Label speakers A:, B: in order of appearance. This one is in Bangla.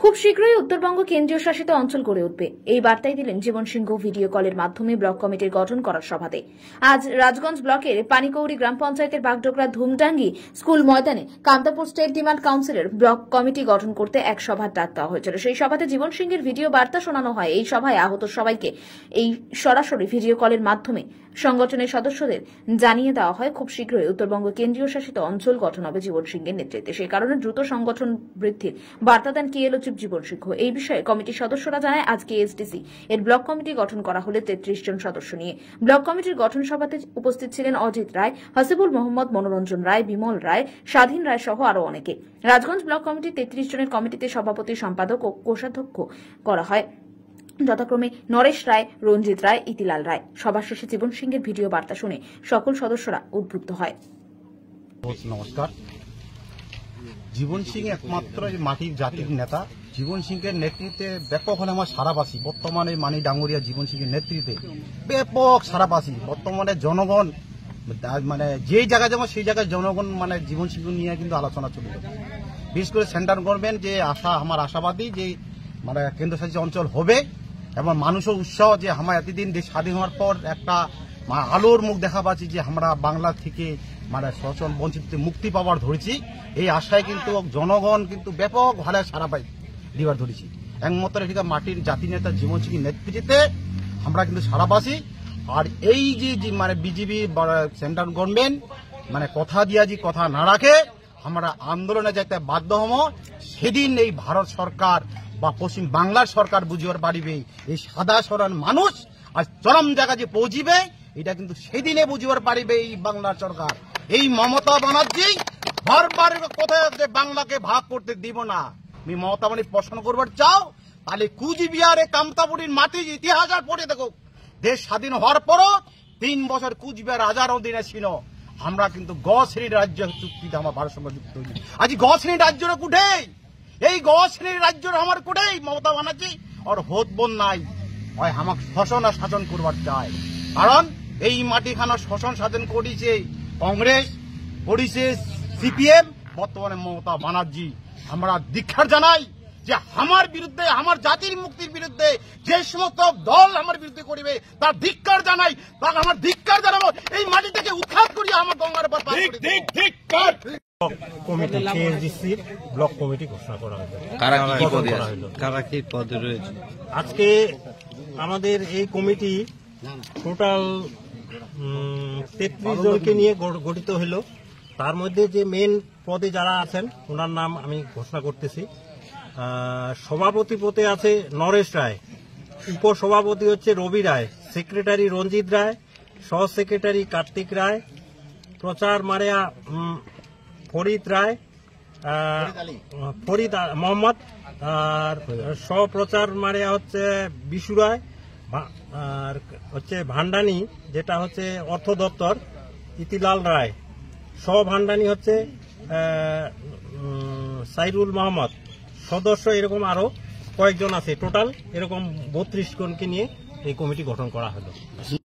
A: খুব শীঘ্রই উত্তরবঙ্গ কেন্দ্রীয় শাসিত অঞ্চল গড়ে উঠবে এই বার্তাই দিলেন জীবন সিংহ ভিডিও কলের মাধ্যমে ব্লক কমিটির গঠন করার সভাতে আজ রাজগঞ্জ ব্লকের পানিকৌড়ি গ্রাম পঞ্চায়েতের বাগডোগরা ধুমডাঙ্গি স্কুল ময়দানে কান্তাপুর স্টেট ডিমান্ড কাউন্সিলের ব্লক কমিটি গঠন করতে এক সভার ডাক দেওয়া হয়েছিল সেই সভাতে জীবন সিংহের ভিডিও বার্তা শোনানো হয় এই সভায় আহত সবাইকে এই সরাসরি ভিডিও কলের মাধ্যমে সংগঠনের সদস্যদের জানিয়ে দেওয়া হয় খুব শীঘ্রই উত্তরবঙ্গ কেন্দ্রীয় শাসিত অঞ্চল গঠন হবে জীবন সিংহের নেতৃত্বে সেই কারণে দ্রুত সংগঠন বৃদ্ধির বার্তা দেন কি এলো সচিব জীবন সিংহ এই বিষয়ে কমিটির সদস্যরা জানায় আজকে এসডিসি এর ব্লক কমিটি গঠন করা হলে তেত্রিশ জন সদস্য নিয়ে ব্লক কমিটির গঠন সভাতে উপস্থিত ছিলেন অজিত রায় হাসিবুল মোহাম্মদ মনোরঞ্জন রায় বিমল রায় স্বাধীন রায় সহ আরও অনেকে রাজগঞ্জ ব্লক কমিটি তেত্রিশ জনের কমিটিতে সভাপতি সম্পাদক ও কোষাধ্যক্ষ করা হয় যথাক্রমে নরেশ রায় রঞ্জিত রায় ইতিলাল রায় সবার শেষে জীবন সিংহের ভিডিও বার্তা শুনে সকল সদস্যরা উদ্বুদ্ধ হয়
B: নমস্কার জীবন সিং একমাত্র মাটির জাতির নেতা জীবন এর নেতৃত্বে ব্যাপক হলে আমার সারাবাসী বর্তমানে মানি ডাঙ্গরিয়া জীবন এর নেতৃত্বে ব্যাপক সারাবাসী বর্তমানে জনগণ মানে যে জায়গায় যেমন সেই জায়গায় জনগণ মানে জীবন সিং নিয়ে কিন্তু আলোচনা চলবে বিশেষ করে সেন্ট্রাল গভর্নমেন্ট যে আশা আমার আশাবাদী যে মানে কেন্দ্রশাসিত অঞ্চল হবে এবং মানুষের উৎসাহ যে আমার এতদিন দেশ স্বাধীন হওয়ার পর একটা আলোর মুখ দেখা পাচ্ছি যে আমরা বাংলা থেকে মানে সচল বঞ্চিত মুক্তি পাওয়ার ধরেছি এই আশায় কিন্তু জনগণ কিন্তু ব্যাপক হারে সারা পাই দিবার ধরেছি একমাত্র এটা মাটির জাতি নেতা জীবন সিং নেতৃত্বে আমরা কিন্তু সারাবাসী আর এই যে মানে বিজেপি সেন্ট্রাল গভর্নমেন্ট মানে কথা দিয়া যে কথা না রাখে আমরা আন্দোলনে যেতে বাধ্য হম সেদিন এই ভারত সরকার বা পশ্চিম বাংলার সরকার বুঝিবার পারিবে এই সাদা সরান মানুষ আর চরম জায়গা যে পৌঁছিবে এটা কিন্তু সেদিনে বুঝিবার পারিবে এই বাংলার সরকার এই মমতা বানার্জি বারবার কোথায় যে বাংলাকে ভাগ করতে দিব না তুমি মমতা বানি প্রশ্ন করবার চাও তাহলে কুচবিহারে কামতাপুরীর মাটি ইতিহাস আর পড়ে দেখো দেশ স্বাধীন হওয়ার পরও তিন বছর কুচবিহার হাজারো দিনে ছিল আমরা কিন্তু গ শ্রেণীর রাজ্য চুক্তিতে আমার ভারত সঙ্গে যুক্ত হয়েছি আজ গ শ্রেণীর রাজ্যের কুঠেই এই গ শ্রেণীর রাজ্যের আমার কুঠেই মমতা বানার্জি আর হোত বোন নাই হয় আমাকে শোষণ আর শাসন করবার চায় কারণ এই মাটিখানা শোষণ সাধন করেছে কংগ্রেস পরিশেষ সিপিএম বর্তমানে মমতা বানার্জি আমরা দীক্ষার জানাই যে আমার বিরুদ্ধে আমার জাতির মুক্তির বিরুদ্ধে যে সমস্ত দল আমার বিরুদ্ধে করিবে তার ধিক্কার জানাই তার আমার ধিক্কার জানাবো এই মাটি থেকে উৎখাত করি আমার গঙ্গার উপর
C: কারা রয়েছে আজকে আমাদের এই কমিটি টোটাল তেত্রিশ জনকে নিয়ে গঠিত হলো তার মধ্যে যে মেন পদে যারা আছেন ওনার নাম আমি ঘোষণা করতেছি সভাপতি পদে আছে নরেশ রায় উপসভাপতি হচ্ছে রবি রায় সেক্রেটারি রঞ্জিত রায় সহ সেক্রেটারি কার্তিক রায় প্রচার মারেয়া ফরিদ রায় ফরিদ মোহাম্মদ আর সহ প্রচার মারেয়া হচ্ছে বিশু রায় আর হচ্ছে ভান্ডানি যেটা হচ্ছে অর্থ দপ্তর ইতিলাল রায় ভান্ডানি হচ্ছে সাইরুল মোহাম্মদ সদস্য এরকম আরও কয়েকজন আছে টোটাল এরকম বত্রিশ জনকে নিয়ে এই কমিটি গঠন করা হলো